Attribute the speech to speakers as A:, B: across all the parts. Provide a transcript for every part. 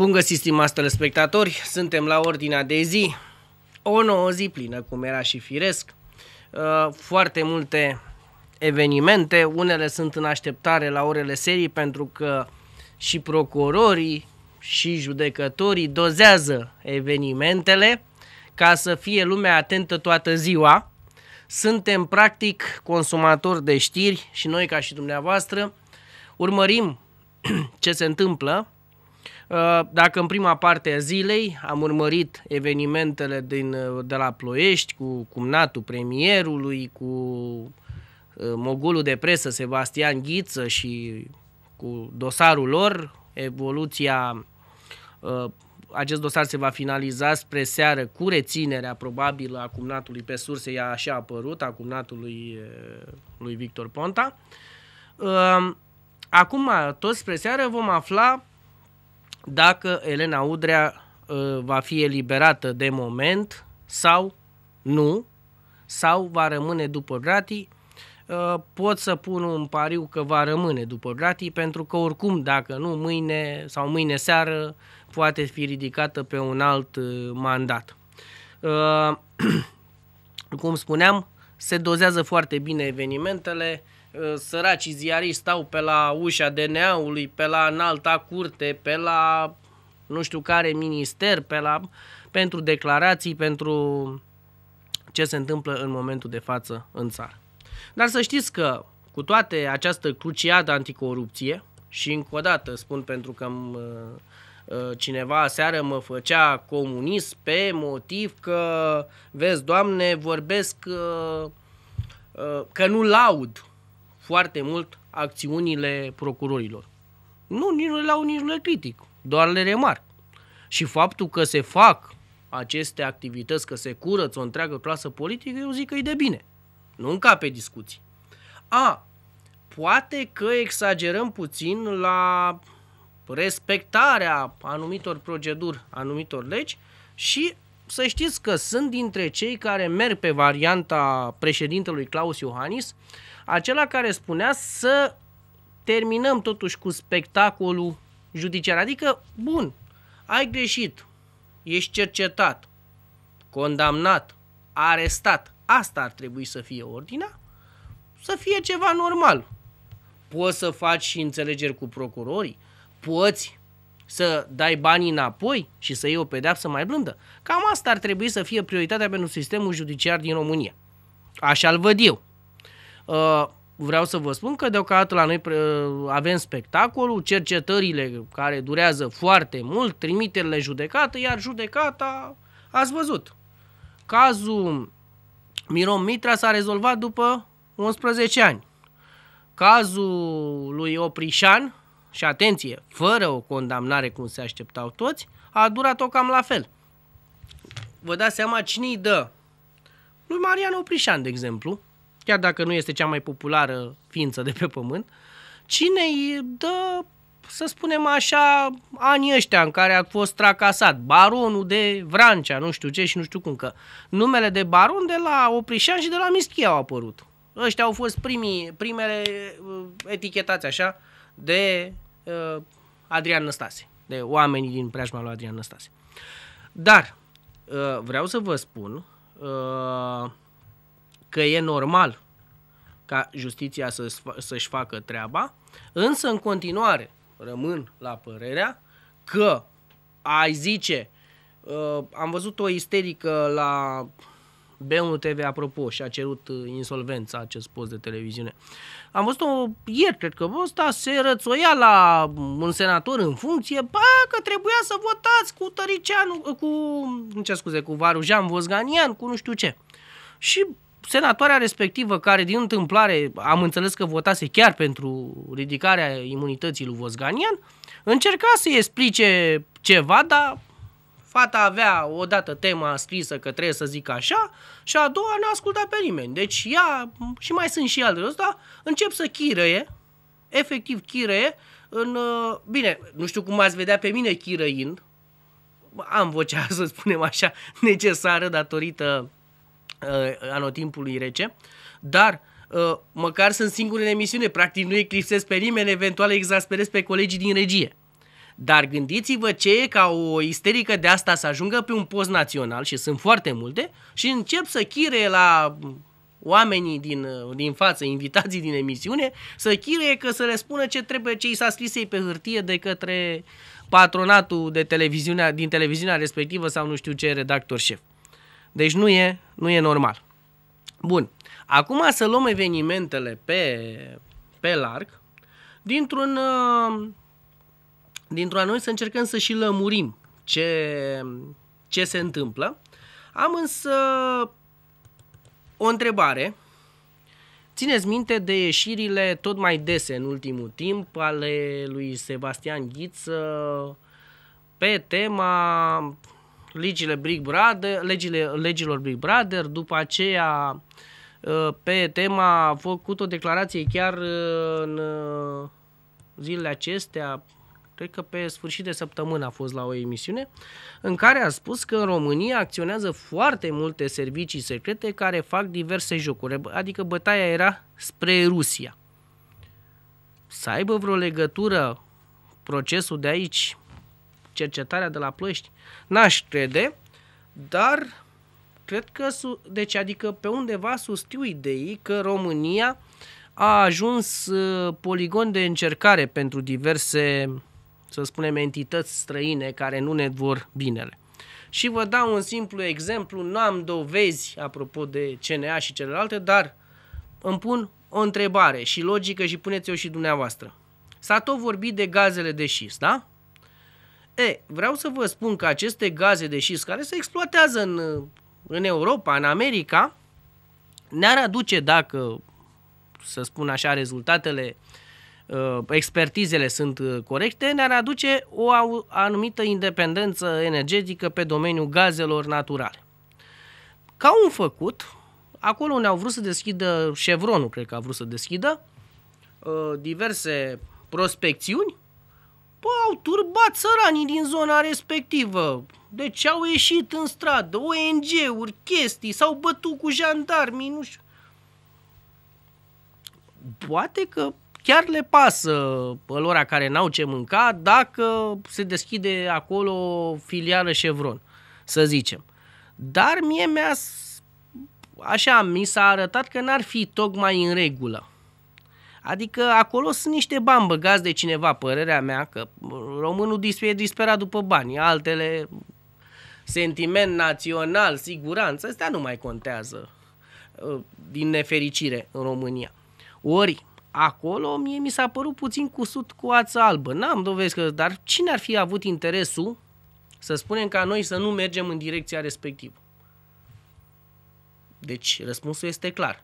A: Bun găsit, stimați telespectatori! Suntem la ordinea de zi. O nouă zi plină, cum era și firesc. Uh, foarte multe evenimente, unele sunt în așteptare la orele serii pentru că și procurorii și judecătorii dozează evenimentele ca să fie lumea atentă toată ziua. Suntem practic consumatori de știri și noi ca și dumneavoastră urmărim ce se întâmplă Uh, dacă în prima parte a zilei am urmărit evenimentele din, uh, de la Ploiești cu cumnatul premierului, cu uh, mogulul de presă Sebastian Ghiță și cu dosarul lor, evoluția acest dosar se va finaliza spre seară cu reținerea probabilă a cumnatului pe surse, ea așa a apărut, a cumnatului lui Victor Ponta. Acum, toți spre seară, vom afla dacă Elena Udrea uh, va fi eliberată de moment sau nu, sau va rămâne după gratii, uh, pot să pun un pariu că va rămâne după gratii, pentru că oricum, dacă nu, mâine sau mâine seară poate fi ridicată pe un alt uh, mandat. Cum spuneam, se dozează foarte bine evenimentele, Eh, săracii ziariști stau pe la ușa DNA-ului, pe la înalta curte, pe la nu știu care minister, pe la, pentru declarații, pentru ce se întâmplă în momentul de față în țară. Dar să știți că cu toate această cruciadă anticorupție, și încă o dată spun pentru că eh, eh, cineva seară mă făcea comunist pe motiv că, vezi, doamne, vorbesc că nu laud foarte mult acțiunile procurorilor. Nu, nici nu le au, nici nu le critic, doar le remarc. Și faptul că se fac aceste activități, că se curăță o întreagă clasă politică, eu zic că e de bine. Nu încape discuții. A, poate că exagerăm puțin la respectarea anumitor proceduri, anumitor legi și să știți că sunt dintre cei care merg pe varianta președintelui Claus Iohannis acela care spunea să terminăm totuși cu spectacolul judiciar. Adică, bun, ai greșit, ești cercetat, condamnat, arestat. Asta ar trebui să fie ordinea, să fie ceva normal. Poți să faci și înțelegeri cu procurorii, poți să dai banii înapoi și să iei o pedeapsă mai blândă. Cam asta ar trebui să fie prioritatea pentru sistemul judiciar din România. Așa-l văd eu. Uh, vreau să vă spun că deocamdată la noi uh, avem spectacolul, cercetările care durează foarte mult, trimiterile judecată, iar judecata ați văzut. Cazul Mirom Mitra s-a rezolvat după 11 ani. Cazul lui Oprișan, și atenție, fără o condamnare cum se așteptau toți, a durat-o cam la fel. Vă dați seama cine îi dă? Lui Marian Oprișan, de exemplu, chiar dacă nu este cea mai populară ființă de pe pământ, cine îi dă, să spunem așa, anii ăștia în care a fost tracasat, baronul de Vrancea, nu știu ce și nu știu cum, că numele de baron de la Oprișan și de la Mischia au apărut. Ăștia au fost primii, primele uh, etichetați așa de uh, Adrian Năstase, de oamenii din preajma lui Adrian Năstase. Dar uh, vreau să vă spun uh, că e normal ca justiția să, să-și facă treaba, însă în continuare rămân la părerea că ai zice, uh, am văzut o isterică la B1 TV, apropo, și a cerut uh, insolvența acest post de televiziune. Am văzut-o ieri, cred că ăsta se rățoia la un senator în funcție, ba, că trebuia să votați cu Tăricianu, cu, ce scuze, cu Varujan Vosganian, cu nu știu ce. Și senatoarea respectivă, care din întâmplare am înțeles că votase chiar pentru ridicarea imunității lui Vosganian, încerca să-i explice ceva, dar fata avea odată tema scrisă că trebuie să zic așa și a doua n-a ascultat pe nimeni. Deci ea, și mai sunt și altele ăsta, încep să chirăie, efectiv chirăie, în, uh, bine, nu știu cum ați vedea pe mine chirăind, am vocea, să spunem așa, necesară datorită Uh, anotimpului rece, dar uh, măcar sunt singur în emisiune, practic nu eclipsez pe nimeni, eventual exasperez pe colegii din regie. Dar gândiți-vă ce e ca o isterică de asta să ajungă pe un post național, și sunt foarte multe, și încep să chire la oamenii din, uh, din față, invitații din emisiune, să chire că să le spună ce trebuie, ce i s-a scris ei pe hârtie de către patronatul de televiziunea, din televiziunea respectivă sau nu știu ce redactor șef. Deci nu e, nu e normal. Bun. Acum să luăm evenimentele pe, pe larg, dintr-un, uh, dintr-un noi să încercăm să și lămurim ce, ce se întâmplă. Am însă o întrebare. Țineți minte de ieșirile tot mai dese în ultimul timp ale lui Sebastian Ghiță pe tema legile Big Brother, legile, legilor Big Brother, după aceea uh, pe tema a făcut o declarație chiar uh, în uh, zilele acestea, cred că pe sfârșit de săptămână a fost la o emisiune, în care a spus că în România acționează foarte multe servicii secrete care fac diverse jocuri, adică bătaia era spre Rusia. Să aibă vreo legătură procesul de aici cercetarea de la Plăști, n-aș crede, dar cred că, deci adică pe undeva sustiu ideii că România a ajuns uh, poligon de încercare pentru diverse, să spunem, entități străine care nu ne vor binele. Și vă dau un simplu exemplu, nu am dovezi apropo de CNA și celelalte, dar îmi pun o întrebare și logică și puneți-o și dumneavoastră. S-a tot vorbit de gazele de șist, da? E, vreau să vă spun că aceste gaze de șist care se exploatează în, în Europa, în America, ne-ar aduce, dacă, să spun așa, rezultatele, ă, expertizele sunt corecte, ne-ar aduce o anumită independență energetică pe domeniul gazelor naturale. Ca un făcut, acolo ne au vrut să deschidă Chevronul, cred că a vrut să deschidă, ă, diverse prospecțiuni, Bă, au turbat țăranii din zona respectivă. Deci au ieșit în stradă ONG-uri, chestii, s-au bătut cu jandarmi, nu știu. Poate că chiar le pasă lora care n-au ce mânca dacă se deschide acolo filială Chevron, să zicem. Dar mie mi-a așa mi s-a arătat că n-ar fi tocmai în regulă. Adică acolo sunt niște bani băgați de cineva, părerea mea, că românul e disperat după bani, altele, sentiment național, siguranță, astea nu mai contează uh, din nefericire în România. Ori acolo mie mi s-a părut puțin cusut cu ața albă. N-am dovezi că, dar cine ar fi avut interesul să spunem ca noi să nu mergem în direcția respectivă? Deci răspunsul este clar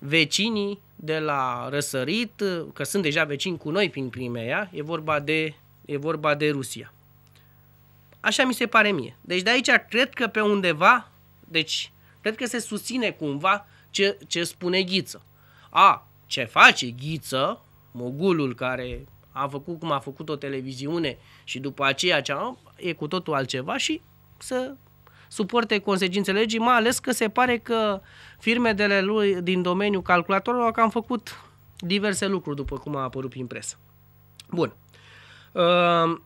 A: vecinii de la răsărit, că sunt deja vecini cu noi prin Crimea, e vorba de, e vorba de Rusia. Așa mi se pare mie. Deci de aici cred că pe undeva, deci cred că se susține cumva ce, ce spune Ghiță. A, ce face Ghiță, mogulul care a făcut cum a făcut o televiziune și după aceea cea, e cu totul altceva și să suporte consecințele legii, mai ales că se pare că firmele lui din domeniul calculatorilor au cam făcut diverse lucruri, după cum a apărut prin presă. Bun. Uh,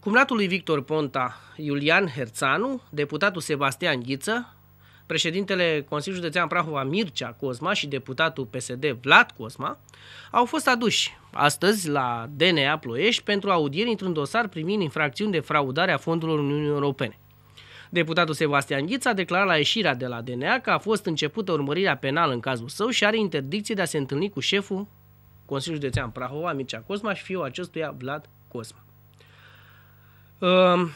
A: cumnatul lui Victor Ponta, Iulian Herțanu, deputatul Sebastian Ghiță, președintele Consiliului Județean Prahova Mircea Cosma și deputatul PSD Vlad Cosma au fost aduși astăzi la DNA Ploiești pentru audieri într-un dosar privind infracțiuni de fraudare a fondurilor Uniunii Europene. Deputatul Sebastian Ghiț a declarat la ieșirea de la DNA că a fost începută urmărirea penală în cazul său și are interdicție de a se întâlni cu șeful Consiliului Județean Prahova, Mircea Cosma și fiul acestuia, Vlad Cosma. Ehm,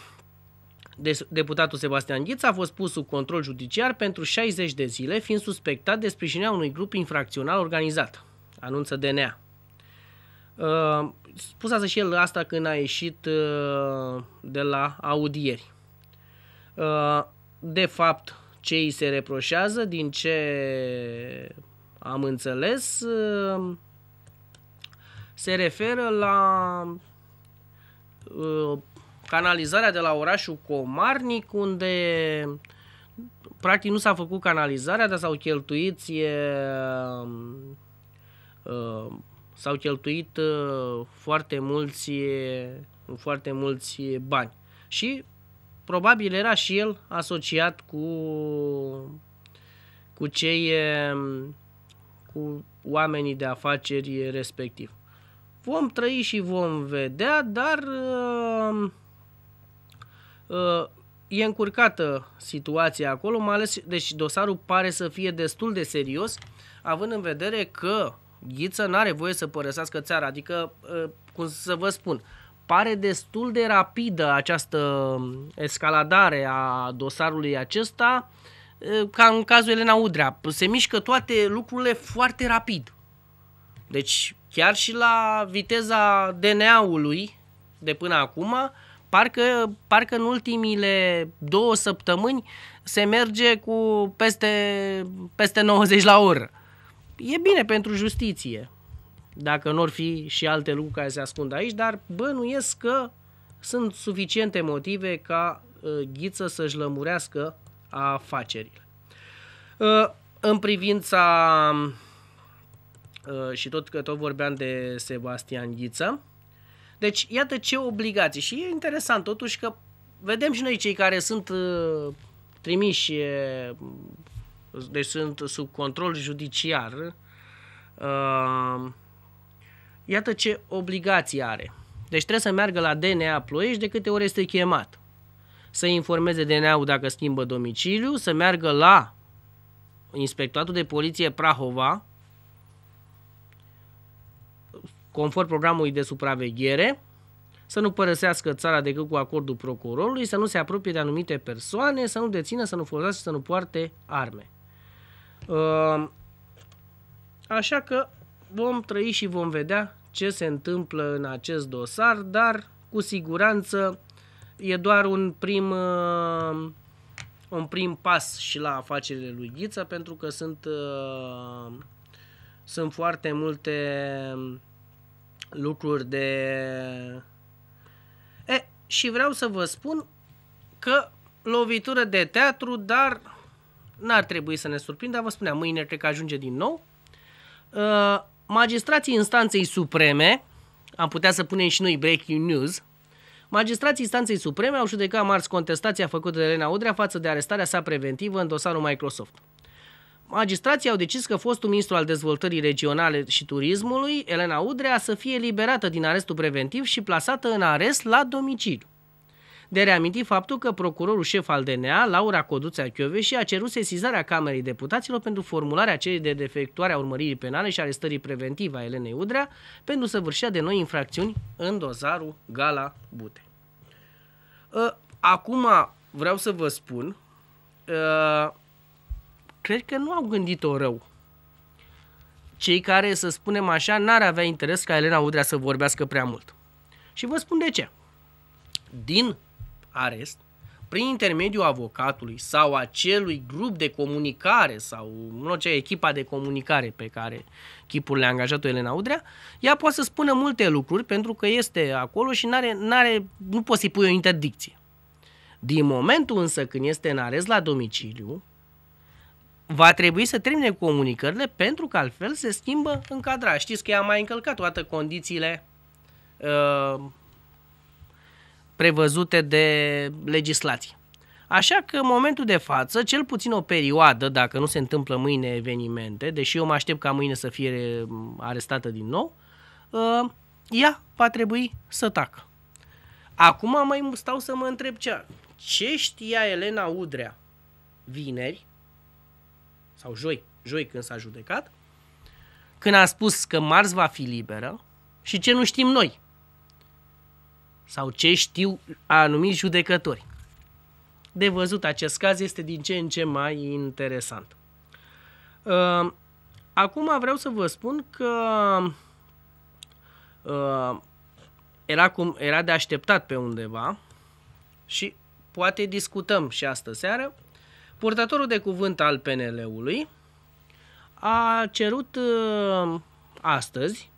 A: deputatul Sebastian Ghiț a fost pus sub control judiciar pentru 60 de zile, fiind suspectat de sprijinirea unui grup infracțional organizat, anunță DNA. Ehm, Spusează și el asta când a ieșit ehm, de la audieri. De fapt, ce îi se reproșează, din ce am înțeles, se referă la uh, canalizarea de la orașul Comarnic, unde practic nu s-a făcut canalizarea, dar s-au cheltuit e, uh, s-au cheltuit uh, foarte mulți foarte mulți bani. Și probabil era și el asociat cu, cu cei, cu oamenii de afaceri respectiv. Vom trăi și vom vedea, dar uh, uh, e încurcată situația acolo, mai ales, deci dosarul pare să fie destul de serios, având în vedere că Ghiță n-are voie să părăsească țara, adică, uh, cum să vă spun, uh, pare destul de rapidă această escaladare a dosarului acesta, ca în cazul Elena Udrea. Se mișcă toate lucrurile foarte rapid. Deci chiar și la viteza DNA-ului de până acum, parcă, parcă în ultimile două săptămâni se merge cu peste, peste 90 la oră. E bine pentru justiție dacă nu ar fi și alte lucruri care se ascund aici, dar bănuiesc că sunt suficiente motive ca ă, Ghiță să-și lămurească afacerile. Ă, în privința, ă, și tot că tot vorbeam de Sebastian Ghiță, deci iată ce obligații și e interesant totuși că vedem și noi cei care sunt trimiși, deci sunt sub control judiciar, Iată ce obligații are. Deci trebuie să meargă la DNA Ploiești de câte ori este chemat. Să informeze DNA-ul dacă schimbă domiciliu, să meargă la Inspectoratul de Poliție Prahova, conform programului de supraveghere, să nu părăsească țara decât cu acordul procurorului, să nu se apropie de anumite persoane, să nu dețină, să nu folosească, să nu poarte arme. Ă, așa că vom trăi și vom vedea ce se întâmplă în acest dosar, dar cu siguranță e doar un prim, uh, un prim pas și la afacerile lui Ghiță, pentru că sunt, uh, sunt foarte multe lucruri de... E, și vreau să vă spun că lovitură de teatru, dar n-ar trebui să ne surprindă, vă spuneam, mâine cred că ajunge din nou. Uh, magistrații instanței supreme, am putea să punem și noi breaking news, Magistrații Instanței Supreme au judecat marți contestația făcută de Elena Udrea față de arestarea sa preventivă în dosarul Microsoft. Magistrații au decis că fostul ministru al dezvoltării regionale și turismului, Elena Udrea, să fie liberată din arestul preventiv și plasată în arest la domiciliu de reaminti faptul că procurorul șef al DNA, Laura Coduța Chioveși, a cerut sesizarea Camerei Deputaților pentru formularea cerii de defectuare a urmăririi penale și arestării preventive a Elenei Udrea pentru săvârșirea de noi infracțiuni în dozarul Gala Bute. Ă, acum vreau să vă spun, ă, cred că nu au gândit-o rău cei care, să spunem așa, n-ar avea interes ca Elena Udrea să vorbească prea mult. Și vă spun de ce. Din arest, prin intermediul avocatului sau acelui grup de comunicare sau în orice echipa de comunicare pe care chipul le-a angajat-o Elena Udrea, ea poate să spună multe lucruri pentru că este acolo și n-are, n-are, nu poți să-i pui o interdicție. Din momentul însă când este în arest la domiciliu, va trebui să termine comunicările pentru că altfel se schimbă încadra. Știți că ea a mai încălcat toate condițiile uh, prevăzute de legislație. Așa că în momentul de față, cel puțin o perioadă, dacă nu se întâmplă mâine evenimente, deși eu mă aștept ca mâine să fie mm, arestată din nou, uh, ea va trebui să tacă. Acum mai stau să mă întreb ce, ce știa Elena Udrea vineri sau joi, joi când s-a judecat, când a spus că marți va fi liberă și ce nu știm noi sau ce știu anumiți judecători. De văzut, acest caz este din ce în ce mai interesant. Uh, acum vreau să vă spun că uh, era, cum, era de așteptat pe undeva și poate discutăm și astă seară. Purtătorul de cuvânt al PNL-ului a cerut uh, astăzi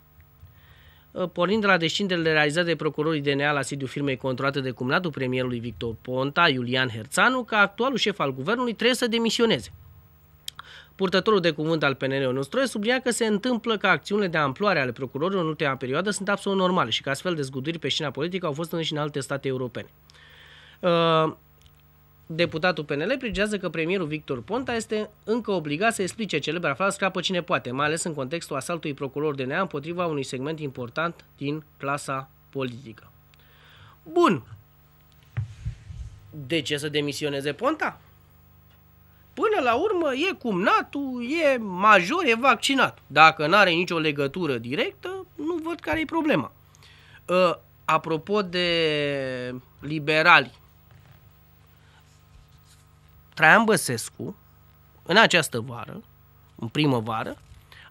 A: Uh, pornind de la descinderile realizate de procurorii DNA la sediul firmei controlate de cumnatul premierului Victor Ponta, Iulian Herțanu, că actualul șef al guvernului trebuie să demisioneze. Purtătorul de cuvânt al PNL Nostroie sublinia că se întâmplă că acțiunile de amploare ale procurorilor în ultima perioadă sunt absolut normale și că astfel de zguduiri pe scena politică au fost în și în alte state europene. Uh, Deputatul PNL prigează că premierul Victor Ponta este încă obligat să explice celebra frază scapă cine poate, mai ales în contextul asaltului procuror de nea împotriva unui segment important din clasa politică. Bun. De ce să demisioneze Ponta? Până la urmă e cumnatul, e major, e vaccinat. Dacă nu are nicio legătură directă, nu văd care e problema. Uh, apropo de liberali Traian Băsescu, în această vară, în primăvară,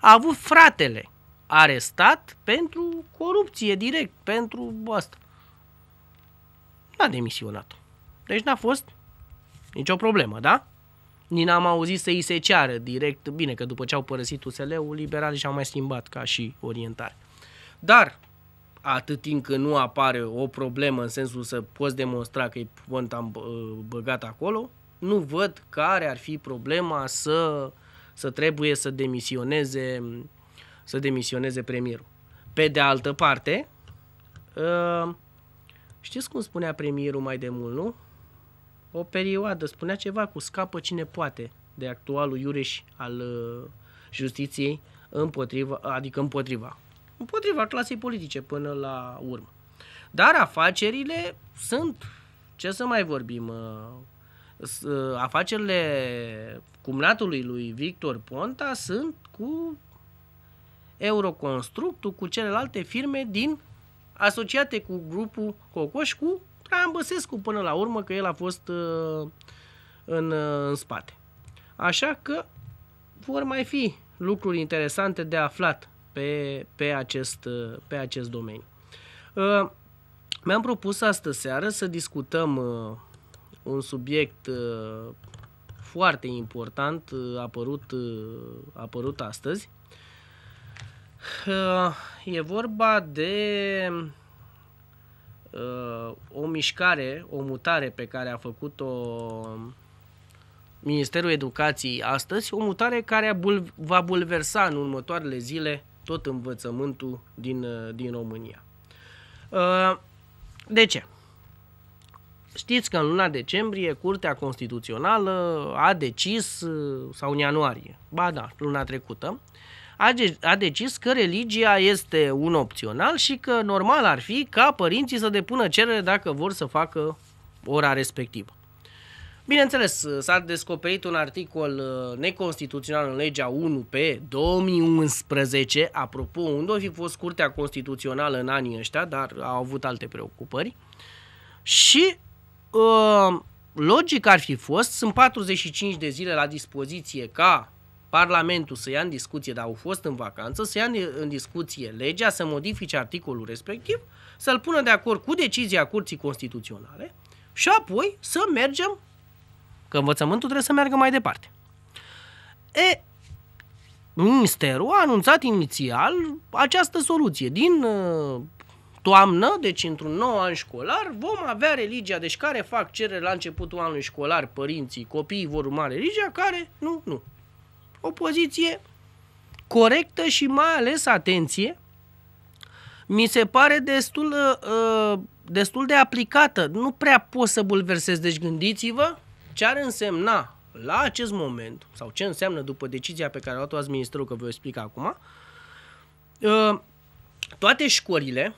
A: a avut fratele arestat pentru corupție direct, pentru asta. N-a demisionat. Deci n-a fost nicio problemă, da? Ni n-am auzit să i se ceară direct, bine că după ce au părăsit USL-ul, liberalii și-au mai schimbat ca și orientare. Dar atât timp când nu apare o problemă în sensul să poți demonstra că e am băgat acolo, nu văd care ar fi problema să, să trebuie să demisioneze, să demisioneze premierul. Pe de altă parte, uh, știți cum spunea premierul mai de mult, nu? O perioadă, spunea ceva cu scapă cine poate de actualul iureș al uh, justiției împotriva, adică împotriva, împotriva clasei politice până la urmă. Dar afacerile sunt, ce să mai vorbim, uh, Uh, afacerile cumnatului lui Victor Ponta sunt cu Euroconstructul, cu celelalte firme din asociate cu grupul Cocoș, cu Traian Băsescu până la urmă, că el a fost uh, în, uh, în spate. Așa că vor mai fi lucruri interesante de aflat pe, pe, acest, pe acest domeniu. Mi-am propus astă seară să discutăm un subiect uh, foarte important uh, apărut, uh, apărut astăzi. E vorba de o mișcare, o mutare pe care a făcut-o Ministerul Educației astăzi, o mutare care va bulversa în următoarele zile tot învățământul din, din România. De ce? Știți că în luna decembrie Curtea Constituțională a decis, uh, sau în ianuarie, ba da, luna trecută, a, decis că religia este un opțional și că normal ar fi ca părinții să depună cerere dacă vor să facă ora respectivă. Bineînțeles, uh, s-a descoperit un articol uh, neconstituțional în legea 1 pe 2011, apropo, unde a fi fost Curtea Constituțională în anii ăștia, dar a avut alte preocupări. Și Ehm, logic ar fi fost, sunt 45 de zile la dispoziție ca Parlamentul să ia în discuție, dar au fost în vacanță, să ia în discuție legea, să modifice articolul respectiv, să-l pună de acord cu decizia Curții Constituționale și apoi să mergem, că învățământul trebuie să meargă mai departe. E, Ministerul a anunțat inițial această soluție. Din uh, toamnă, deci într-un nou an școlar, vom avea religia. Deci care fac cerere la începutul anului școlar, părinții, copiii vor urma religia, care nu, nu. O poziție corectă și mai ales, atenție, mi se pare destul, uh, destul de aplicată. Nu prea pot să bulversez, deci gândiți-vă ce ar însemna la acest moment, sau ce înseamnă după decizia pe care a luat-o azi ministrul, că vă explic acum, uh, toate școlile,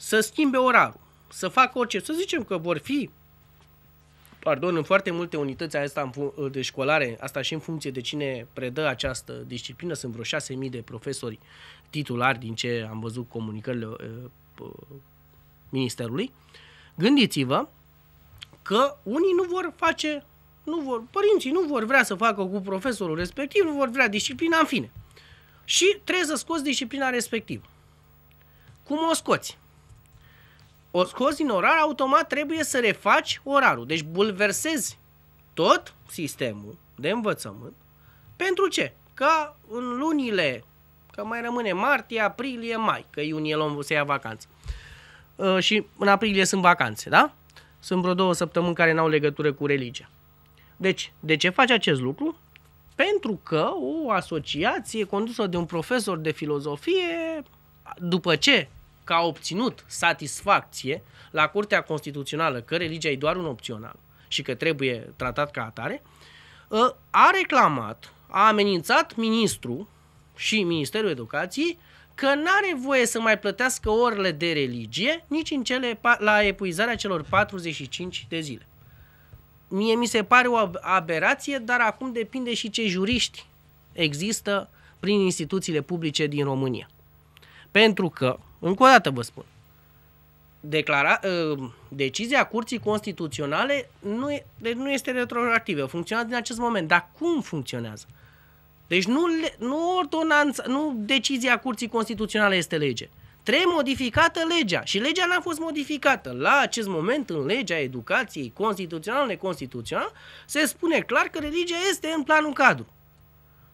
A: să schimbe orarul, să facă orice. Să zicem că vor fi, pardon, în foarte multe unități asta de școlare, asta și în funcție de cine predă această disciplină, sunt vreo 6.000 de profesori titulari din ce am văzut comunicările uh, ministerului. Gândiți-vă că unii nu vor face, nu vor, părinții nu vor vrea să facă cu profesorul respectiv, nu vor vrea disciplina, în fine. Și trebuie să scoți disciplina respectivă. Cum o scoți? o scoți din orar, automat trebuie să refaci orarul. Deci bulversezi tot sistemul de învățământ. Pentru ce? Ca în lunile, că mai rămâne martie, aprilie, mai, că iunie luăm să ia vacanță. Uh, și în aprilie sunt vacanțe, da? Sunt vreo două săptămâni care n-au legătură cu religia. Deci, de ce faci acest lucru? Pentru că o asociație condusă de un profesor de filozofie, după ce că a obținut satisfacție la Curtea Constituțională că religia e doar un opțional și că trebuie tratat ca atare, ă, a reclamat, a amenințat ministru și Ministerul Educației că n-are voie să mai plătească orele de religie nici în cele, la epuizarea celor 45 de zile. Mie mi se pare o aberație, dar acum depinde și ce juriști există prin instituțiile publice din România. Pentru că încă o dată vă spun. Declara, ă, decizia Curții Constituționale nu, e, deci nu este retroactivă, funcționează din acest moment. Dar cum funcționează? Deci nu, nu ordonanța, nu decizia Curții Constituționale este lege. Trebuie modificată legea și legea n-a fost modificată. La acest moment, în legea educației constituțional neconstituțional, se spune clar că religia este în planul cadru.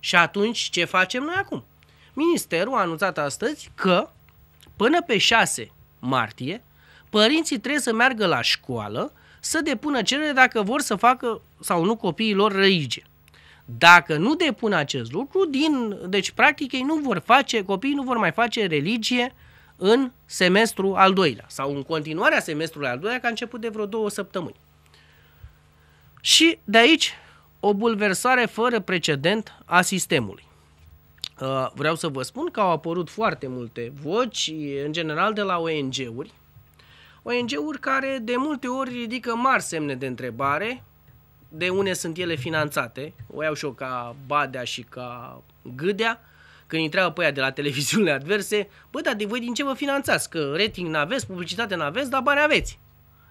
A: Și atunci ce facem noi acum? Ministerul a anunțat astăzi că Până pe 6 martie, părinții trebuie să meargă la școală să depună cerere dacă vor să facă sau nu copiilor religie. Dacă nu depun acest lucru, din, deci practic ei nu vor face, copiii nu vor mai face religie în semestru al doilea sau în continuarea semestrului al doilea, că a început de vreo două săptămâni. Și de aici o bulversare fără precedent a sistemului. Uh, vreau să vă spun că au apărut foarte multe voci, în general de la ONG-uri, ONG-uri care de multe ori ridică mari semne de întrebare de unde sunt ele finanțate. O iau și eu ca Badea și ca Gâdea, când întreabă pe aia de la televiziunile adverse, bă, dar de voi din ce vă finanțați? Că rating n-aveți, publicitate n-aveți, dar bani aveți.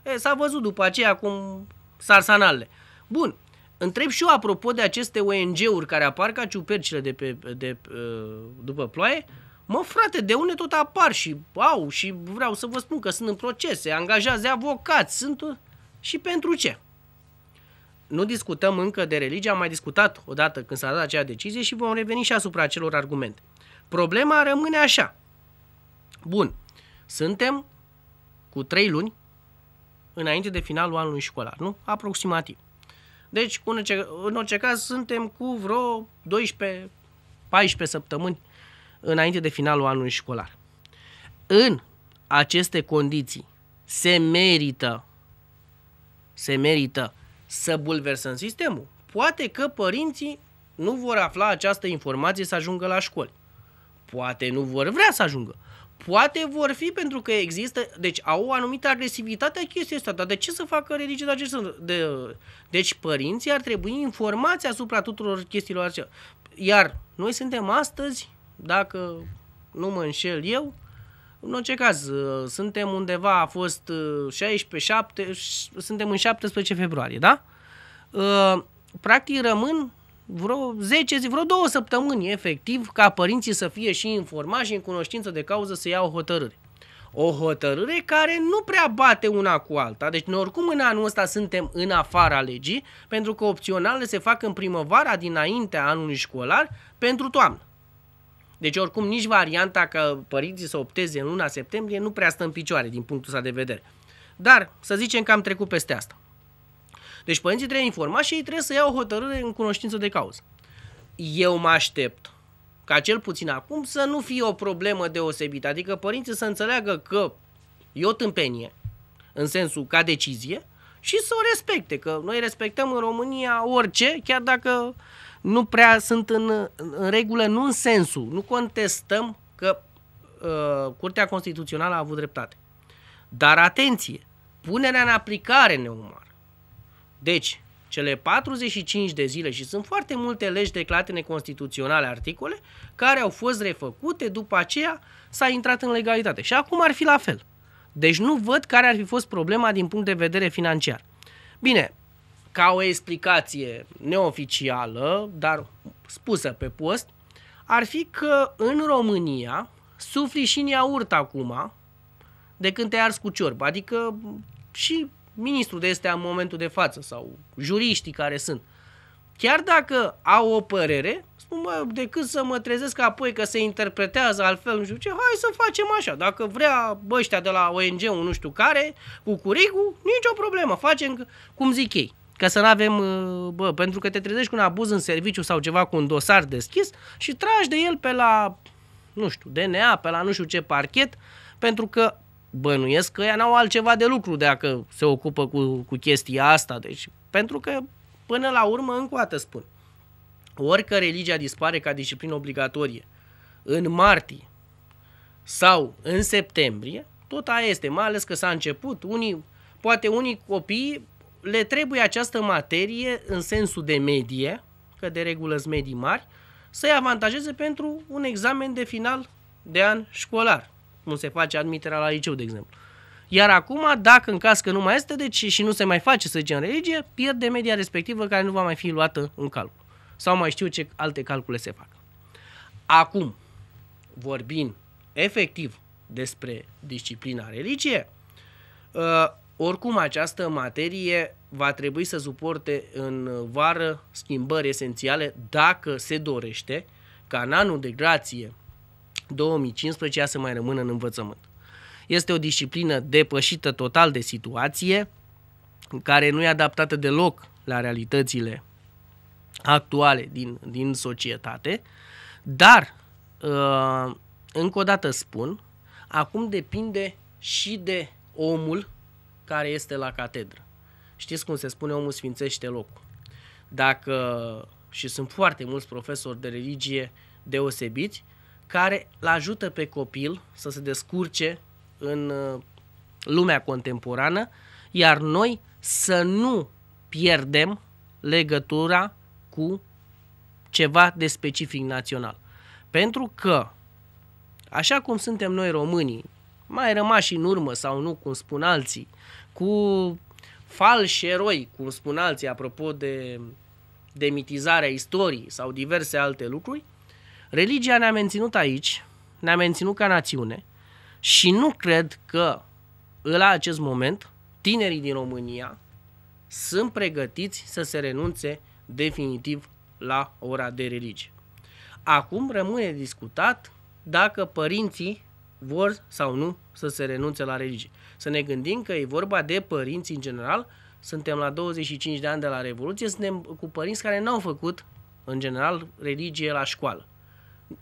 A: E, s-a văzut după aceea cum sarsanale. Bun, Întreb și eu apropo de aceste ONG-uri care apar ca ciupercile de pe, de, uh, după ploaie. Mă, frate, de unde tot apar și au și vreau să vă spun că sunt în procese, angajează avocați, sunt uh, și pentru ce? Nu discutăm încă de religie, am mai discutat odată când s-a dat acea decizie și vom reveni și asupra acelor argumente. Problema rămâne așa. Bun, suntem cu trei luni înainte de finalul anului școlar, nu? Aproximativ. Deci, în orice, în orice caz, suntem cu vreo 12-14 săptămâni înainte de finalul anului școlar. În aceste condiții se merită se merită să bulversăm sistemul. Poate că părinții nu vor afla această informație să ajungă la școli. Poate nu vor vrea să ajungă. Poate vor fi pentru că există, deci au o anumită agresivitate a chestia asta, dar de ce să facă religie de acest de, Deci părinții ar trebui informați asupra tuturor chestiilor acestea. Iar noi suntem astăzi, dacă nu mă înșel eu, în orice caz, suntem undeva, a fost 16, uh, 7, suntem în 17 februarie, da? Uh, practic rămân vreo 10 zi, vreo două săptămâni, efectiv, ca părinții să fie și informați și în cunoștință de cauză să ia o hotărâre. O hotărâre care nu prea bate una cu alta, deci noi oricum în anul ăsta suntem în afara legii, pentru că opționale se fac în primăvara dinaintea anului școlar pentru toamnă. Deci oricum nici varianta că părinții să opteze în luna septembrie nu prea stă în picioare din punctul ăsta de vedere. Dar să zicem că am trecut peste asta. Deci părinții trebuie informați și ei trebuie să iau o hotărâre în cunoștință de cauză. Eu mă aștept ca cel puțin acum să nu fie o problemă deosebită, adică părinții să înțeleagă că e o tâmpenie, în sensul ca decizie, și să o respecte, că noi respectăm în România orice, chiar dacă nu prea sunt în, în regulă, nu în sensul, nu contestăm că uh, Curtea Constituțională a avut dreptate. Dar atenție, punerea în aplicare neumă deci, cele 45 de zile și sunt foarte multe legi declarate neconstituționale, articole, care au fost refăcute, după aceea s-a intrat în legalitate. Și acum ar fi la fel. Deci nu văd care ar fi fost problema din punct de vedere financiar. Bine, ca o explicație neoficială, dar spusă pe post, ar fi că în România sufli și în iaurt acum de când te arzi cu ciorba, adică și ministrul de este în momentul de față sau juriștii care sunt, chiar dacă au o părere, spun, mă, decât să mă trezesc apoi că se interpretează altfel, nu știu ce, hai să facem așa. Dacă vrea ăștia de la ONG-ul nu știu care, cu curigul, nicio problemă, facem cum zic ei. Că să nu avem, uh, bă, pentru că te trezești cu un abuz în serviciu sau ceva cu un dosar deschis și tragi de el pe la, nu știu, DNA, pe la nu știu ce parchet, pentru că bănuiesc că ea n-au altceva de lucru dacă se ocupă cu, cu chestia asta. Deci, pentru că, până la urmă, încă o dată spun, orică religia dispare ca disciplină obligatorie în martie sau în septembrie, tot aia este, mai ales că s-a început. Unii, poate unii copii le trebuie această materie în sensul de medie, că de regulă sunt medii mari, să-i avantajeze pentru un examen de final de an școlar nu se face admiterea la liceu, de exemplu. Iar acum, dacă în caz că nu mai este deci și nu se mai face, să zicem, religie, pierde media respectivă care nu va mai fi luată în calcul. Sau mai știu ce alte calcule se fac. Acum, vorbim efectiv despre disciplina religie, uh, oricum această materie va trebui să suporte în vară schimbări esențiale dacă se dorește ca în anul de grație 2015 ea să mai rămână în învățământ. Este o disciplină depășită total de situație, care nu e adaptată deloc la realitățile actuale din, din societate, dar, uh, încă o dată spun, acum depinde și de omul care este la catedră. Știți cum se spune, omul sfințește locul. Dacă, și sunt foarte mulți profesori de religie deosebiți, care îl ajută pe copil să se descurce în uh, lumea contemporană, iar noi să nu pierdem legătura cu ceva de specific național. Pentru că, așa cum suntem noi românii, mai rămași în urmă sau nu, cum spun alții, cu falși eroi, cum spun alții, apropo de demitizarea istoriei sau diverse alte lucruri, Religia ne-a menținut aici, ne-a menținut ca națiune și nu cred că la acest moment tinerii din România sunt pregătiți să se renunțe definitiv la ora de religie. Acum rămâne discutat dacă părinții vor sau nu să se renunțe la religie. Să ne gândim că e vorba de părinți în general, suntem la 25 de ani de la Revoluție, suntem cu părinți care n-au făcut, în general, religie la școală.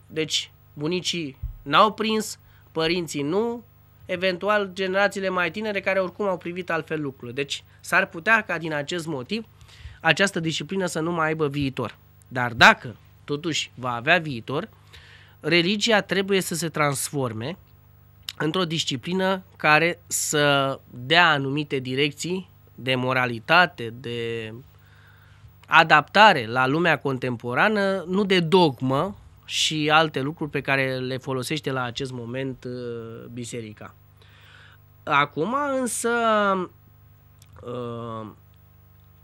A: Deci bunicii n-au prins, părinții nu, eventual generațiile mai tinere care oricum au privit altfel lucrurile. Deci s-ar putea ca din acest motiv această disciplină să nu mai aibă viitor. Dar dacă totuși va avea viitor, religia trebuie să se transforme într-o disciplină care să dea anumite direcții de moralitate, de adaptare la lumea contemporană, nu de dogmă, și alte lucruri pe care le folosește la acest moment uh, biserica. Acum însă, uh,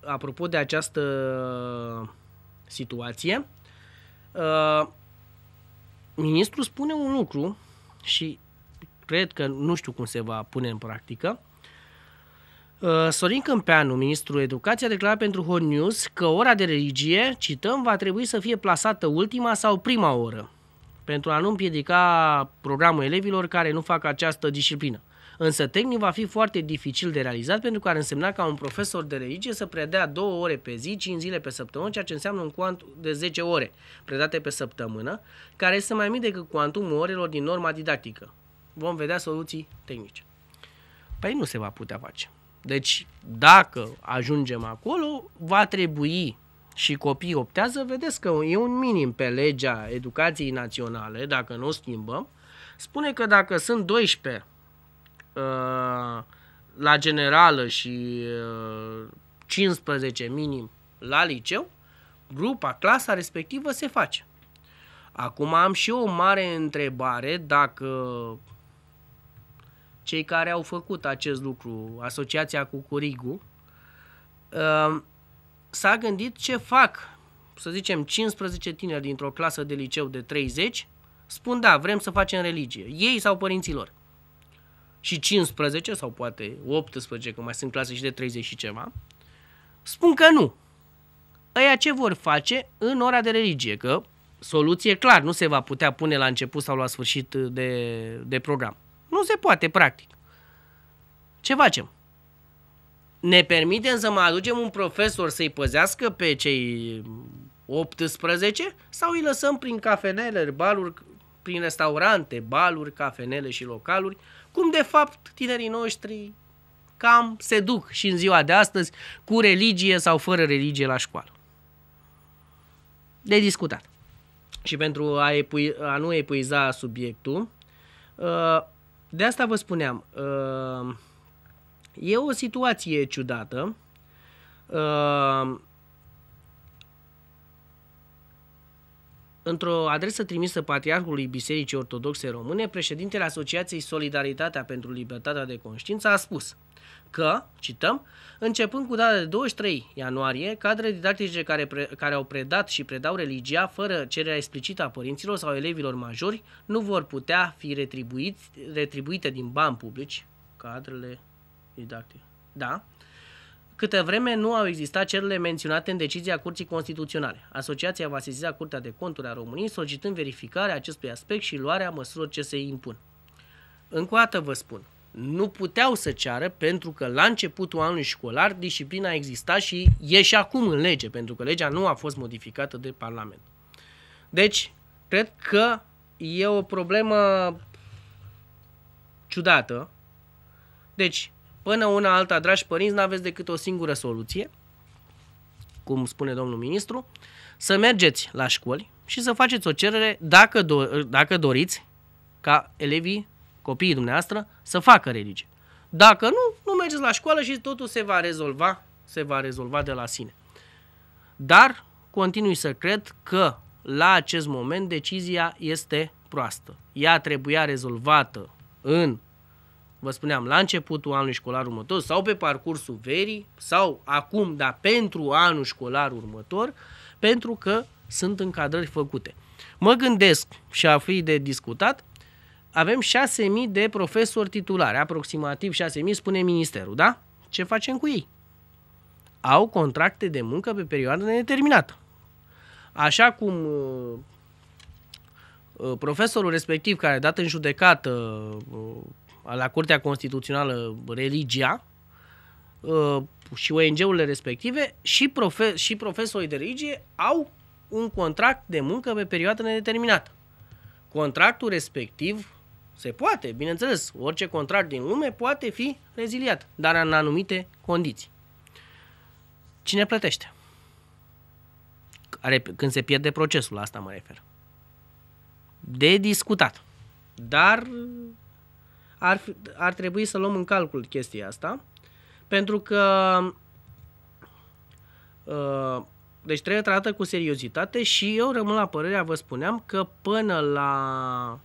A: apropo de această situație, uh, ministrul spune un lucru și cred că nu știu cum se va pune în practică, Uh, Sorin Câmpeanu, ministrul educației, a declarat pentru Hot News că ora de religie, cităm, va trebui să fie plasată ultima sau prima oră pentru a nu împiedica programul elevilor care nu fac această disciplină. Însă tehnic va fi foarte dificil de realizat pentru că ar însemna ca un profesor de religie să predea două ore pe zi, cinci zile pe săptămână, ceea ce înseamnă un cuant de 10 ore predate pe săptămână, care este mai mic decât cuantumul orelor din norma didactică. Vom vedea soluții tehnice. Păi nu se va putea face. Deci, dacă ajungem acolo, va trebui și copiii optează, vedeți că e un minim pe legea educației naționale, dacă nu o schimbăm, spune că dacă sunt 12 uh, la generală și uh, 15 minim la liceu, grupa, clasa respectivă se face. Acum am și eu o mare întrebare dacă cei care au făcut acest lucru, asociația cu Curigu, um, s-a gândit ce fac, să zicem, 15 tineri dintr-o clasă de liceu de 30, spun da, vrem să facem religie, ei sau părinților. Și 15 sau poate 18, că mai sunt clase și de 30 și ceva, spun că nu. Aia ce vor face în ora de religie? Că soluție clar, nu se va putea pune la început sau la sfârșit de, de program. Nu se poate, practic. Ce facem? Ne permitem să mai aducem un profesor să-i păzească pe cei 18 sau îi lăsăm prin cafenele, baluri, prin restaurante, baluri, cafenele și localuri, cum de fapt tinerii noștri cam se duc și în ziua de astăzi cu religie sau fără religie la școală. De discutat. Și pentru a, epui, a nu epuiza subiectul, uh, de asta vă spuneam, uh, e o situație ciudată. Uh, Într-o adresă trimisă Patriarhului Bisericii Ortodoxe Române, președintele Asociației Solidaritatea pentru Libertatea de Conștiință a spus că, cităm, începând cu data de 23 ianuarie, cadre didactice care, pre, care au predat și predau religia fără cererea explicită a părinților sau elevilor majori nu vor putea fi retribuiți, retribuite din bani publici, cadrele didactice. Da, Câte vreme nu au existat cererile menționate în decizia Curții Constituționale, Asociația va seziza Curtea de Conturi a României solicitând verificarea acestui aspect și luarea măsurilor ce se impun. Încă o dată vă spun, nu puteau să ceară pentru că la începutul anului școlar disciplina exista și e și acum în lege, pentru că legea nu a fost modificată de Parlament. Deci, cred că e o problemă ciudată. Deci, Până una alta, dragi părinți, nu aveți decât o singură soluție, cum spune domnul ministru, să mergeți la școli și să faceți o cerere, dacă, do- dacă doriți, ca elevii, copiii dumneavoastră, să facă religie. Dacă nu, nu mergeți la școală și totul se va rezolva, se va rezolva de la sine. Dar continui să cred că la acest moment decizia este proastă. Ea trebuia rezolvată în vă spuneam, la începutul anului școlar următor sau pe parcursul verii sau acum, dar pentru anul școlar următor, pentru că sunt încadrări făcute. Mă gândesc și a fi de discutat, avem 6.000 de profesori titulari, aproximativ 6.000, spune ministerul, da? Ce facem cu ei? Au contracte de muncă pe perioadă nedeterminată. Așa cum uh, uh, profesorul respectiv care a dat în judecată uh, la Curtea Constituțională religia uh, și ONG-urile respective și, profe- și profesorii de religie au un contract de muncă pe perioadă nedeterminată. Contractul respectiv se poate, bineînțeles, orice contract din lume poate fi reziliat, dar în anumite condiții. Cine plătește? Are, când se pierde procesul, la asta mă refer. De discutat. Dar ar, ar trebui să luăm în calcul chestia asta, pentru că uh, deci trebuie tratată cu seriozitate și eu rămân la părerea, vă spuneam, că până la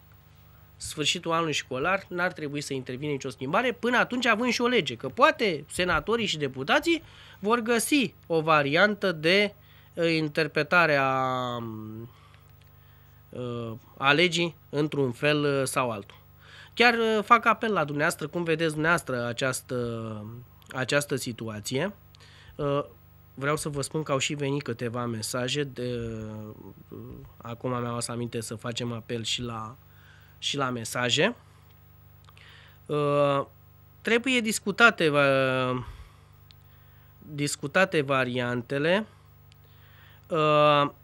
A: sfârșitul anului școlar n-ar trebui să intervine nicio schimbare, până atunci având și o lege, că poate senatorii și deputații vor găsi o variantă de uh, interpretare a, uh, a legii într-un fel uh, sau altul. Chiar uh, fac apel la dumneavoastră, cum vedeți dumneavoastră această, această situație. Uh, vreau să vă spun că au și venit câteva mesaje. De, uh, acum mi-am să aminte să facem apel și la, și la mesaje. Trebuie discutate, discutate variantele.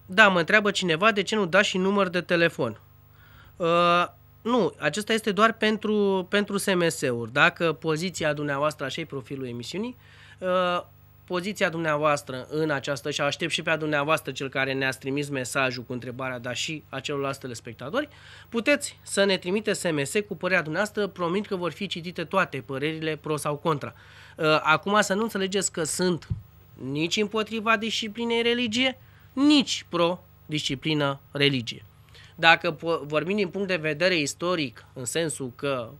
A: Da, mă întreabă cineva de ce nu da și număr de telefon. Nu, acesta este doar pentru, pentru SMS-uri. Dacă poziția dumneavoastră, așa e profilul emisiunii, uh, poziția dumneavoastră în această și aștept și pe a dumneavoastră cel care ne-a trimis mesajul cu întrebarea, dar și a celorlalți telespectatori, puteți să ne trimite SMS cu părerea dumneavoastră, promit că vor fi citite toate părerile pro sau contra. Uh, acum să nu înțelegeți că sunt nici împotriva disciplinei religie, nici pro disciplină religie. Dacă vorbim din punct de vedere istoric, în sensul că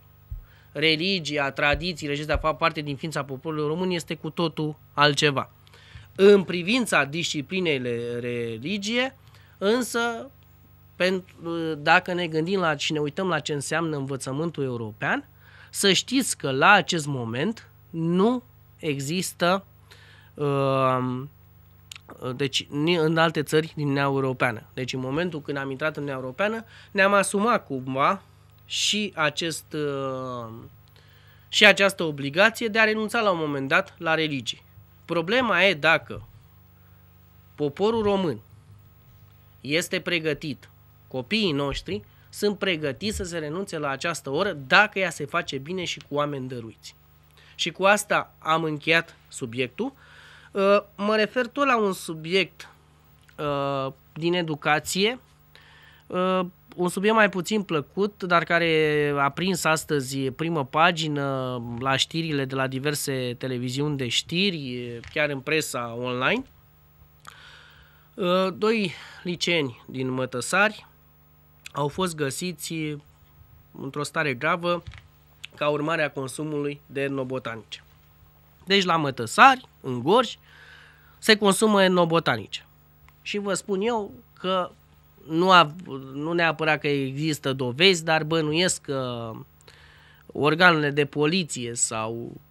A: religia, tradițiile acestea fac parte din ființa poporului român, este cu totul altceva. În privința disciplinei religie, însă, pentru, dacă ne gândim la și ne uităm la ce înseamnă învățământul european, să știți că la acest moment nu există uh, Uh, deci în alte țări din Uniunea Europeană. Deci în momentul când am intrat în Uniunea Europeană, ne-am asumat cumva și acest uh, și această obligație de a renunța la un moment dat la religie. Problema e dacă poporul român este pregătit, copiii noștri sunt pregătiți să se renunțe la această oră dacă ea se face bine și cu oameni dăruiți. Și cu asta am încheiat subiectul. Uh, mă refer tot la un subiect uh, din educație, uh, un subiect mai puțin plăcut, dar care a prins astăzi primă pagină la știrile de la diverse televiziuni de știri, chiar în presa online. Doi liceeni din Mătăsari au fost găsiți într-o stare gravă ca urmare a consumului de nobotanice. Deci la mătăsari, în gorj, se consumă enobotanice. Și vă spun eu că nu, a, nu neapărat că există dovezi, dar bănuiesc că organele de poliție sau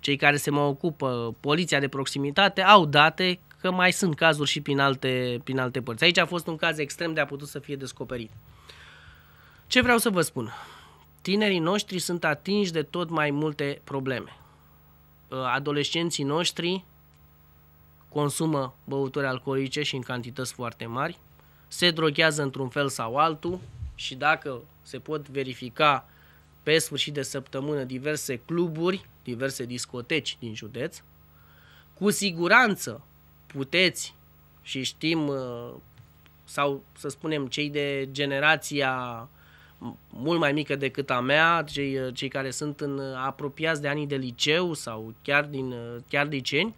A: cei care se mai ocupă, poliția de proximitate, au date că mai sunt cazuri și prin alte, prin alte părți. Aici a fost un caz extrem de a putut să fie descoperit. Ce vreau să vă spun? Tinerii noștri sunt atinși de tot mai multe probleme. Uh, adolescenții noștri consumă băuturi alcoolice și în cantități foarte mari, se drochează într-un fel sau altul și dacă se pot verifica pe sfârșit de săptămână diverse cluburi, diverse discoteci din județ, cu siguranță puteți și știm uh, sau să spunem cei de generația mult mai mică decât a mea, cei, cei care sunt în, apropiați de anii de liceu sau chiar, din, chiar liceni,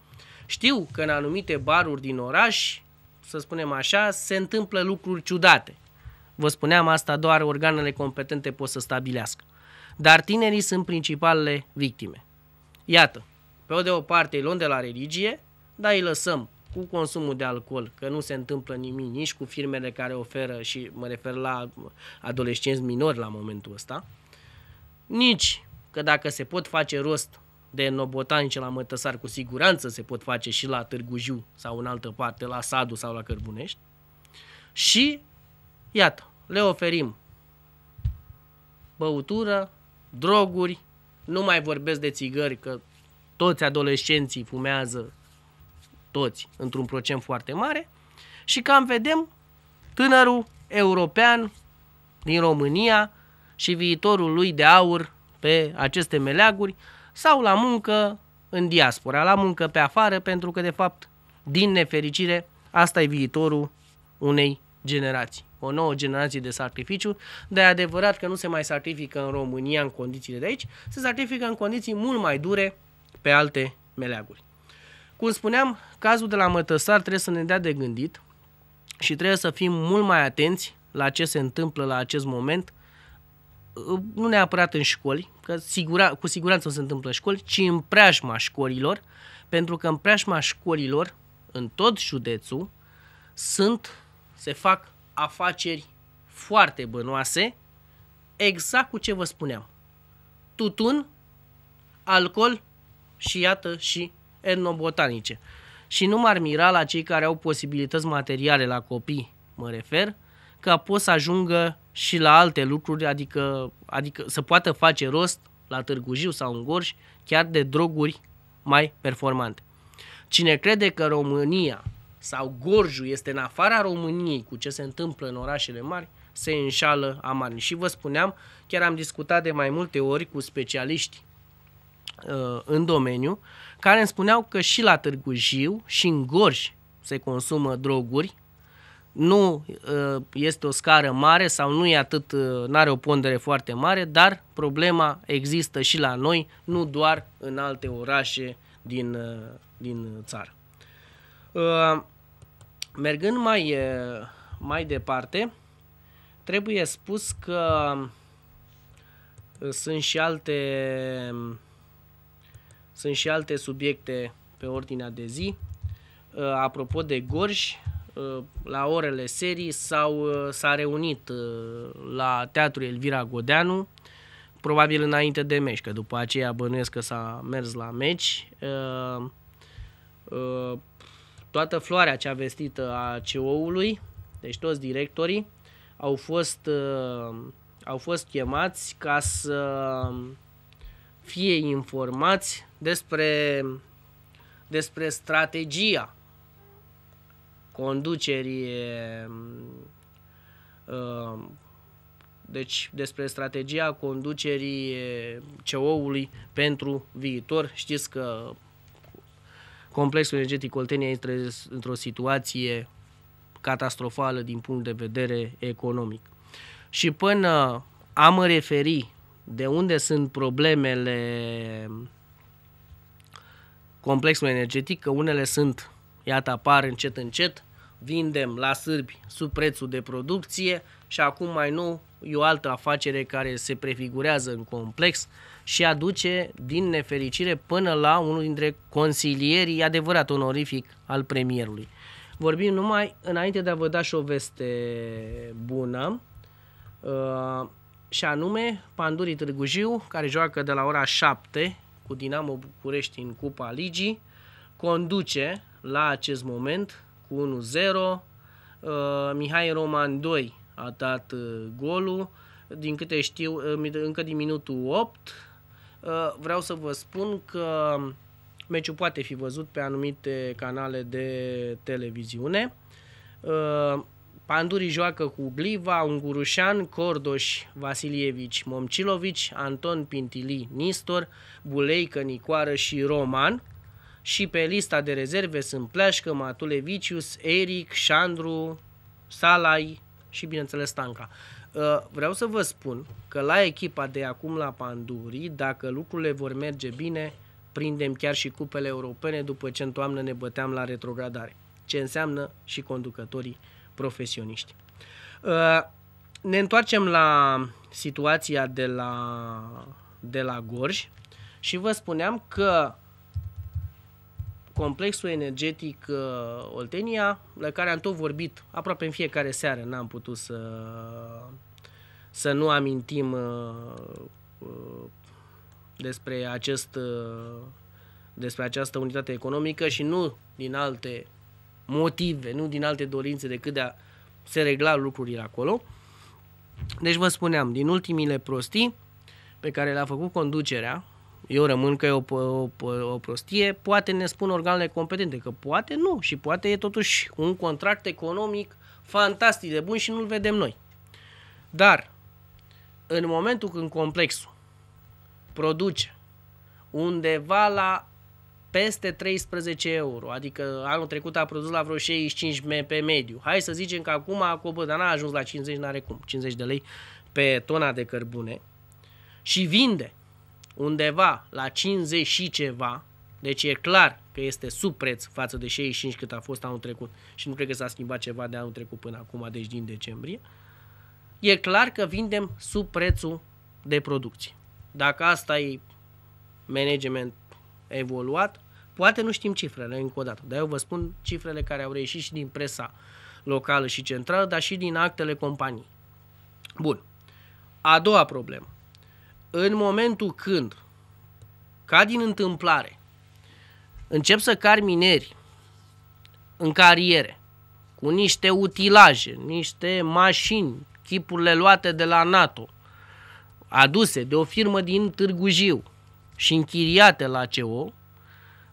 A: știu că în anumite baruri din oraș, să spunem așa, se întâmplă lucruri ciudate. Vă spuneam asta doar organele competente pot să stabilească. Dar tinerii sunt principalele victime. Iată, pe o de o parte îi luăm de la religie, dar îi lăsăm cu consumul de alcool, că nu se întâmplă nimic nici cu firmele care oferă, și mă refer la adolescenți minori la momentul ăsta, nici că dacă se pot face rost de nobotanice la Mătăsar, cu siguranță se pot face și la Târgu Jiu sau în altă parte, la Sadu sau la Cărbunești. Și, iată, le oferim băutură, droguri, nu mai vorbesc de țigări, că toți adolescenții fumează toți, într-un procent foarte mare, și cam vedem tânărul european din România și viitorul lui de aur pe aceste meleaguri sau la muncă în diaspora, la muncă pe afară, pentru că, de fapt, din nefericire, asta e viitorul unei generații. O nouă generație de sacrificiu, de adevărat că nu se mai sacrifică în România în condițiile de aici, se sacrifică în condiții mult mai dure pe alte meleaguri. Cum spuneam, cazul de la Mătăsar trebuie să ne dea de gândit și trebuie să fim mult mai atenți la ce se întâmplă la acest moment, uh, nu neapărat în școli, că sigura, cu siguranță nu se întâmplă în școli, ci în preajma școlilor, pentru că în preajma școlilor, în tot județul, sunt, se fac afaceri foarte bănoase, exact cu ce vă spuneam. Tutun, alcool și iată și etnobotanice. Și nu m-ar mira la cei care au posibilități materiale la copii, mă refer, că pot să ajungă și la alte lucruri, adică, adică să poată face rost la Târgu Jiu sau în Gorj, chiar de droguri mai performante. Cine crede că România sau Gorjul este în afara României cu ce se întâmplă în orașele mari, se înșală amarni. Și vă spuneam, chiar am discutat de mai multe ori cu specialiști uh, în domeniu care îmi spuneau că și la Târgu Jiu și în Gorj se consumă droguri, nu uh, este o scară mare sau nu e atât, uh, nu are o pondere foarte mare, dar problema există și la noi, nu doar în alte orașe din, uh, din țară. Mergând mai, mai departe, trebuie spus că sunt și alte um, sunt și alte subiecte pe ordinea de zi. Uh, apropo de Gorj, uh, la orele serii s-au, uh, s-a reunit la teatru Elvira Godeanu, probabil înainte de meci, că după aceea bănuiesc că s-a mers la meci. Toată floarea cea vestită a ceo ului deci toți directorii, au fost, au fost chemați ca să fie informați despre, despre strategia conducerii um, um, deci despre strategia conducerii um, CO-ului pentru viitor. Știți că complexul energetic Oltenia este într-o situație catastrofală din punct de vedere economic. Și până am referi de unde sunt problemele complexului energetic, că unele sunt, iată, apar încet, încet, vindem la sârbi sub prețul de producție și acum mai nou e o altă afacere care se prefigurează în complex și aduce, din nefericire, până la unul dintre consilierii adevărat onorific al premierului. Vorbim numai, înainte de a vă da și o veste bună, uh, și anume Pandurii Târgu Jiu, care joacă de la ora 7 cu Dinamo București în Cupa Ligii, conduce la acest moment cu 1-0, Uh, Mihai Roman 2 a dat uh, golul, din câte știu, uh, încă din minutul 8. Uh, Vreau să vă spun că meciul poate fi văzut pe anumite canale de televiziune. Uh, Pandurii joacă cu Bliva, Ungurușan, Cordoș, Vasilievici, Momcilovici, Anton Pintili, Nistor, Buleică, Nicoară și Roman. Și pe lista de rezerve sunt Pleașcă, Matulevicius, Eric, Șandru, Salai și bineînțeles Stanca. Uh, vreau să vă spun că la echipa de acum la Pandurii, dacă lucrurile vor merge bine, prindem chiar și cupele europene după ce în toamnă ne băteam la retrogradare. Ce înseamnă și conducătorii profesioniști. Uh, ne întoarcem la situația de la, de la Gorj și vă spuneam că complexul energetic uh, Oltenia, la care am tot vorbit aproape în fiecare seară, n-am putut să, să nu amintim uh, despre, acest, despre această unitate economică și nu din alte motive, nu din alte dorințe decât de a se regla lucrurile acolo. Deci vă spuneam, din ultimile prostii pe care le-a făcut conducerea, eu rămân că e o, o, o prostie, poate ne spun organele competente că poate nu și poate e totuși un contract economic fantastic de bun și nu-l vedem noi. Dar în momentul când complexul produce undeva la peste 13 euro, adică anul trecut a produs la vreo 65 pe mediu. Hai să zicem că acum a coborât, dar n-a ajuns la 50, n-are cum, 50 de lei pe tona de cărbune și vinde undeva la 50 și ceva, deci e clar că este sub preț față de 65 cât a fost anul trecut și nu cred că s-a schimbat ceva de anul trecut până acum, deci din decembrie, e clar că vindem sub prețul de producție. Dacă asta e management evoluat, Poate nu știm cifrele încă o dată, dar eu vă spun cifrele care au reieșit și din presa locală și centrală, dar și din actele companiei. Bun. A doua problemă. În momentul când, ca din întâmplare, încep să car mineri în cariere, cu niște utilaje, niște mașini, chipurile luate de la NATO, aduse de o firmă din Târgu Jiu și închiriate la CO,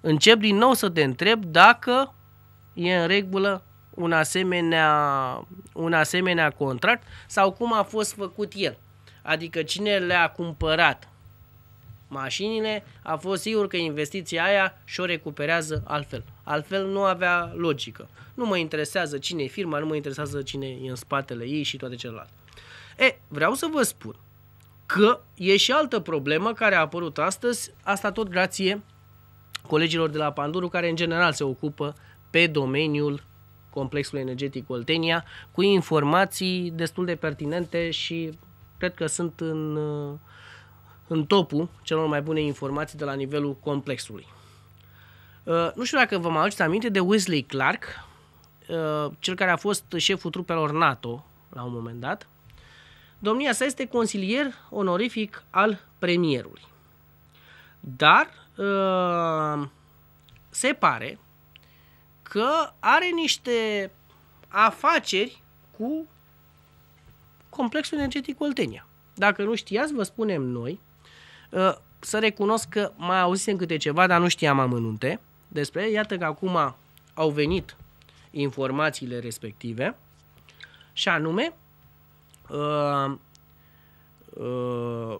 A: încep din nou să te întreb dacă e în regulă un asemenea, un asemenea contract sau cum a fost făcut el. Adică cine le-a cumpărat mașinile, a fost sigur că investiția aia și-o recuperează altfel. Altfel nu avea logică. Nu mă interesează cine e firma, nu mă interesează cine e în spatele ei și toate celelalte. E, vreau să vă spun că e și altă problemă care a apărut astăzi, asta tot grație colegilor de la Panduru, care în general se ocupă pe domeniul complexului energetic Oltenia, cu informații destul de pertinente și cred că sunt în, în topul celor mai bune informații de la nivelul complexului. Uh, nu știu dacă vă mai aduceți aminte de Wesley Clark, uh, cel care a fost șeful trupelor NATO la un moment dat. Domnia sa este consilier onorific al premierului. Dar Ehm, se pare că are niște afaceri cu complexul energetic Oltenia. Dacă nu știați, vă spunem noi. Ehm, să recunosc că mai auzisem câte ceva, dar nu știam amănunte despre Iată că acum au venit informațiile respective și anume uh, uh,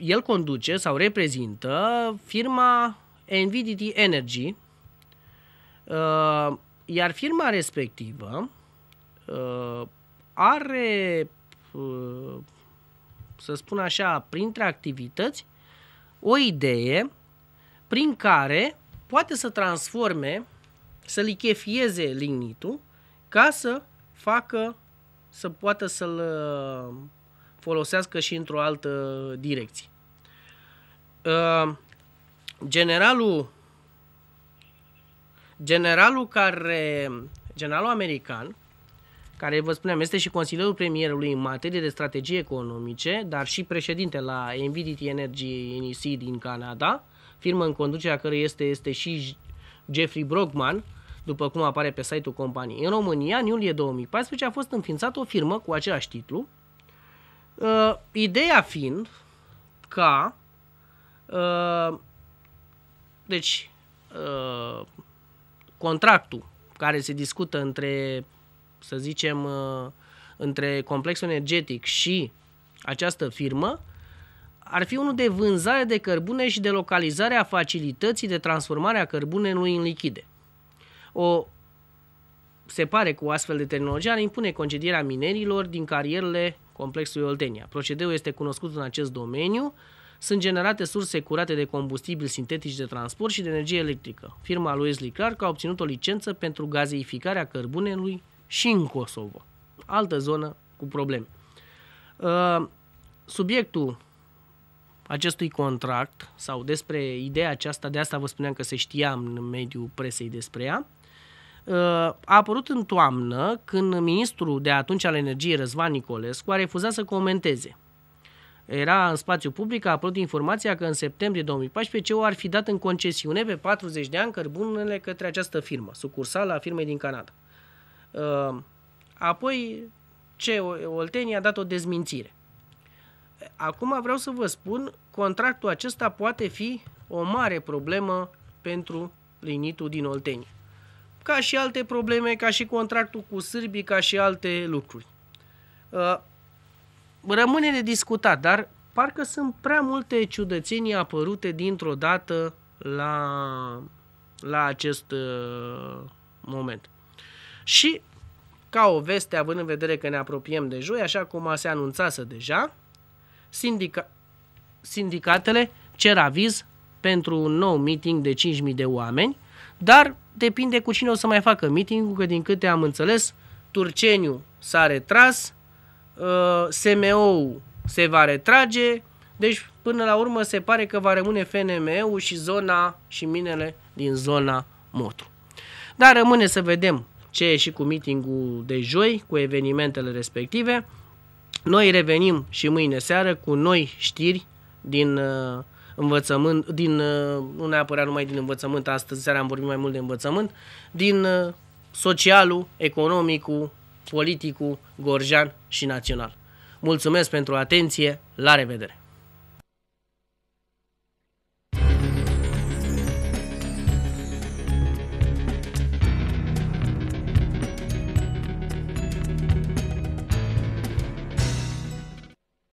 A: el conduce sau reprezintă firma Nvidity Energy, uh, iar firma respectivă uh, are, uh, să spun așa, printre activități, o idee prin care poate să transforme, să lichefieze lignitul ca să facă, să poată să-l folosească și într-o altă direcție. Uh, generalul, generalul care, generalul american, care, vă spuneam, este și consilierul premierului în materie de strategii economice, dar și președinte la Envidity Energy NEC din Canada, firmă în conducerea care este, este și Jeffrey Brogman, după cum apare pe site-ul companiei. În România, în iulie 2014, a fost înființată o firmă cu același titlu, Uh, ideea fiind ca uh, deci uh, contractul care se discută între să zicem uh, între complexul energetic și această firmă ar fi unul de vânzare de cărbune și de localizare a facilității de transformare a cărbunelui în lichide. O se pare că o astfel de tehnologie ar impune concedierea minerilor din carierele complexului Oltenia. Procedeul este cunoscut în acest domeniu. Sunt generate surse curate de combustibili sintetici de transport și de energie electrică. Firma lui Wesley Clark a obținut o licență pentru gazeificarea cărbunelui și în Kosovo. Altă zonă cu probleme. Uh, subiectul acestui contract sau despre ideea aceasta, de asta vă spuneam că se știam în mediul presei despre ea, a apărut în toamnă când ministrul de atunci al energiei, Răzvan Nicolescu, a refuzat să comenteze. Era în spațiu public, a apărut informația că în septembrie 2014 CEO ar fi dat în concesiune pe 40 de ani cărbunele către această firmă, sucursală a firmei din Canada. Uh, apoi ce Olteni a dat o dezmințire. Acum vreau să vă spun, contractul acesta poate fi o mare problemă pentru linitul din Olteni ca și alte probleme, ca și contractul cu sârbii, ca și alte lucruri. Uh, rămâne de discutat, dar parcă sunt prea multe ciudățenii apărute dintr-o dată la, la acest uh, moment. Și ca o veste, având în vedere că ne apropiem de joi, așa cum a se anunțase deja, sindica- sindicatele cer aviz pentru un nou meeting de 5.000 de oameni, dar depinde cu cine o să mai facă meeting-ul, că din câte am înțeles, Turceniu s-a retras, uh, SMO-ul se va retrage, deci până la urmă se pare că va rămâne FNM-ul și zona și minele din zona Motru. Dar rămâne să vedem ce e și cu meetingul de joi, cu evenimentele respective. Noi revenim și mâine seară cu noi știri din uh, învățământ, din, uh, nu neapărat numai din învățământ, astăzi seara am vorbit mai mult de învățământ, din uh, socialul, economicul, politicul, gorjan și național. Mulțumesc pentru atenție, la revedere!